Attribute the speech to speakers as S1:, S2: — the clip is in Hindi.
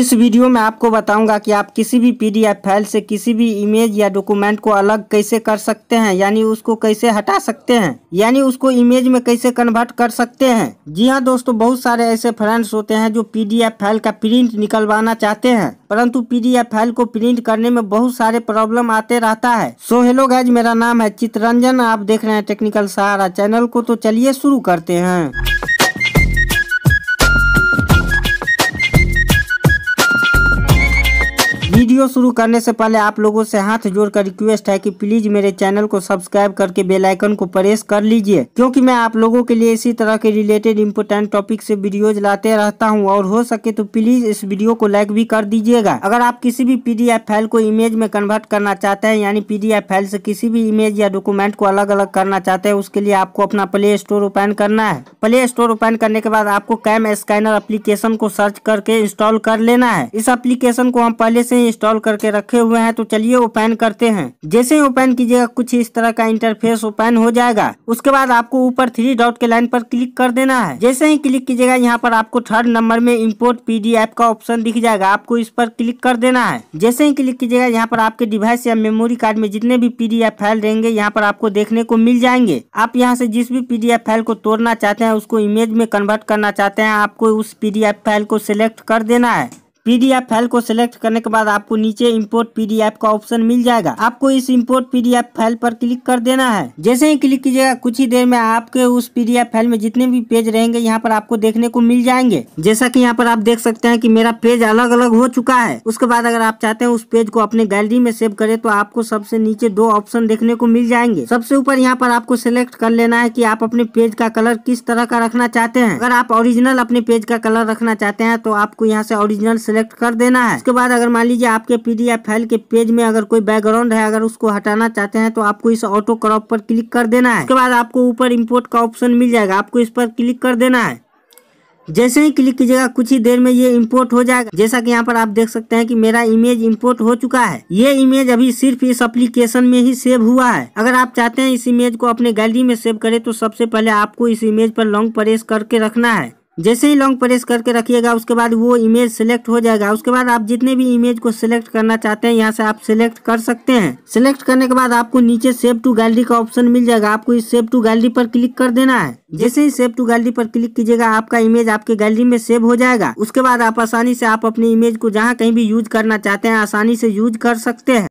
S1: इस वीडियो में आपको बताऊंगा कि आप किसी भी पीडीएफ फाइल से किसी भी इमेज या डॉक्यूमेंट को अलग कैसे कर सकते हैं यानी उसको कैसे हटा सकते हैं यानी उसको इमेज में कैसे कन्वर्ट कर सकते हैं जी हाँ दोस्तों बहुत सारे ऐसे फ्रेंड्स होते हैं जो पीडीएफ फाइल का प्रिंट निकलवाना चाहते हैं परंतु पीडीएफ फाइल को प्रिंट करने में बहुत सारे प्रॉब्लम आते रहता है सो हेलो गैज मेरा नाम है चित्रंजन आप देख रहे हैं टेक्निकल सहारा चैनल को तो चलिए शुरू करते हैं वीडियो शुरू करने से पहले आप लोगों से हाथ जोड़कर रिक्वेस्ट है कि प्लीज मेरे चैनल को सब्सक्राइब करके बेल आइकन को प्रेस कर लीजिए क्योंकि मैं आप लोगों के लिए इसी तरह के रिलेटेड इम्पोर्टेंट टॉपिक से वीडियोज लाते रहता हूँ और हो सके तो प्लीज इस वीडियो को लाइक भी कर दीजिएगा अगर आप किसी भी पी फाइल को इमेज में कन्वर्ट करना चाहते हैं यानी पी फाइल से किसी भी इमेज या डॉक्यूमेंट को अलग अलग करना चाहते हैं उसके लिए आपको अपना प्ले स्टोर ओपन करना है प्ले स्टोर ओपन करने के बाद आपको कैम स्कैनर अप्लीकेशन को सर्च करके इंस्टॉल कर लेना है इस अप्लीकेशन को हम पहले से ही इंस्टॉल करके रखे हुए हैं तो चलिए ओपन करते हैं जैसे ही ओपन कीजिएगा कुछ इस तरह का इंटरफेस ओपन हो जाएगा उसके बाद आपको ऊपर थ्री डॉट के लाइन पर क्लिक कर देना है जैसे ही क्लिक कीजिएगा यहाँ पर आपको थर्ड नंबर में इम्पोर्ट पी का ऑप्शन दिख जाएगा आपको इस पर क्लिक कर देना है जैसे ही क्लिक कीजिएगा यहाँ पर आपके डिवाइस या मेमोरी कार्ड में जितने भी पी फाइल रहेंगे यहाँ पर आपको देखने को मिल जाएंगे आप यहाँ से जिस भी पी फाइल को तोड़ना चाहते हैं उसको इमेज में कन्वर्ट करना चाहते हैं आपको उस पी फाइल को सिलेक्ट कर देना है पीडीएफ फाइल को सिलेक्ट करने के बाद आपको नीचे इम्पोर्ट पीडीएफ का ऑप्शन मिल जाएगा आपको इस इम्पोर्ट पीडीएफ फाइल पर क्लिक कर देना है जैसे ही क्लिक कीजिएगा कुछ ही देर में आपके उस पीडीएफ फाइल में जितने भी पेज रहेंगे यहाँ पर आपको देखने को मिल जाएंगे जैसा की यहाँ पर आप देख सकते हैं की मेरा पेज अलग अलग हो चुका है उसके बाद अगर आप चाहते हैं उस पेज को अपने गैलरी में सेव करे तो आपको सबसे नीचे दो ऑप्शन देखने को मिल जाएंगे सबसे ऊपर यहाँ पर आपको सिलेक्ट कर लेना है की आप अपने पेज का कलर किस तरह का रखना चाहते हैं अगर आप ओरिजिनल अपने पेज का कलर रखना चाहते हैं तो आपको यहाँ से ओरिजिनल सेलेक्ट कर देना है उसके बाद अगर मान लीजिए आपके पीडीएफ फाइल के पेज में अगर कोई बैकग्राउंड है अगर उसको हटाना चाहते हैं तो आपको इस ऑटो क्रॉप पर क्लिक कर देना है उसके बाद आपको ऊपर इम्पोर्ट का ऑप्शन मिल जाएगा आपको इस पर क्लिक कर देना है जैसे ही क्लिक कीजिएगा कुछ ही देर में ये इंपोर्ट हो जाएगा जैसा कि यहाँ पर आप देख सकते हैं कि मेरा इमेज इंपोर्ट हो चुका है ये इमेज अभी सिर्फ इस एप्लीकेशन में ही सेव हुआ है अगर आप चाहते हैं इस इमेज को अपने गैलरी में सेव करें तो सबसे पहले आपको इस इमेज पर लॉन्ग प्रेस करके रखना है जैसे ही लॉन्ग प्रेस करके रखिएगा उसके बाद वो इमेज सेलेक्ट हो जाएगा उसके बाद आप जितने भी इमेज को सिलेक्ट करना चाहते हैं यहाँ से आप सिलेक्ट कर सकते हैं सिलेक्ट करने के बाद आपको नीचे सेव टू गैलरी का ऑप्शन मिल जाएगा आपको इस सेव टू गैलरी पर क्लिक कर देना है जैसे ही सेव टू गैलरी पर क्लिक कीजिएगा आपका इमेज आपके गैलरी में सेव हो जाएगा उसके बाद आप आसानी से आप अपनी इमेज को जहाँ कहीं भी यूज करना चाहते हैं आसानी से यूज कर सकते हैं